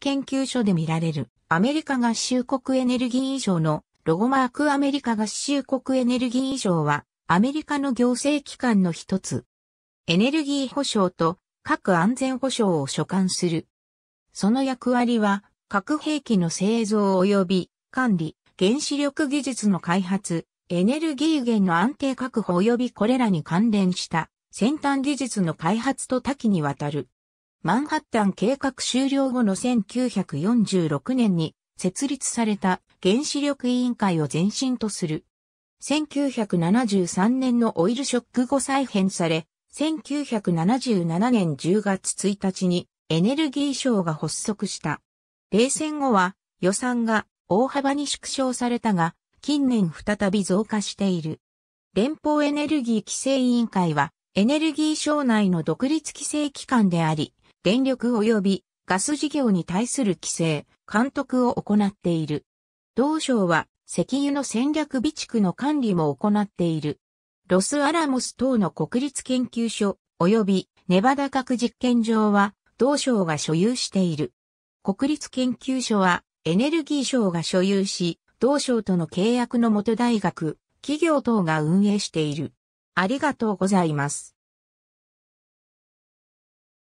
研究所で見られるアメリカ合衆国エネルギー以上のロゴマークアメリカ合衆国エネルギー以上はアメリカの行政機関の一つ。エネルギー保障と核安全保障を所管する。その役割は核兵器の製造及び管理、原子力技術の開発、エネルギー源の安定確保及びこれらに関連した先端技術の開発と多岐にわたる。マンハッタン計画終了後の1946年に設立された原子力委員会を前身とする。1973年のオイルショック後再編され、1977年10月1日にエネルギー省が発足した。冷戦後は予算が大幅に縮小されたが、近年再び増加している。連邦エネルギー規制委員会はエネルギー省内の独立規制機関であり、電力及びガス事業に対する規制、監督を行っている。同省は石油の戦略備蓄の管理も行っている。ロスアラモス等の国立研究所及びネバダ核実験場は同省が所有している。国立研究所はエネルギー省が所有し、同省との契約の元大学、企業等が運営している。ありがとうございます。